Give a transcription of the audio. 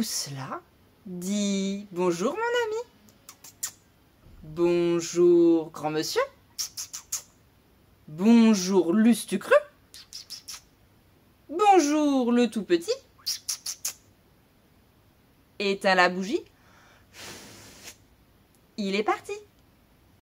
cela dit Dis bonjour mon ami. Bonjour grand monsieur. Bonjour Lustucru. Bonjour le tout petit. à la bougie. Il est parti.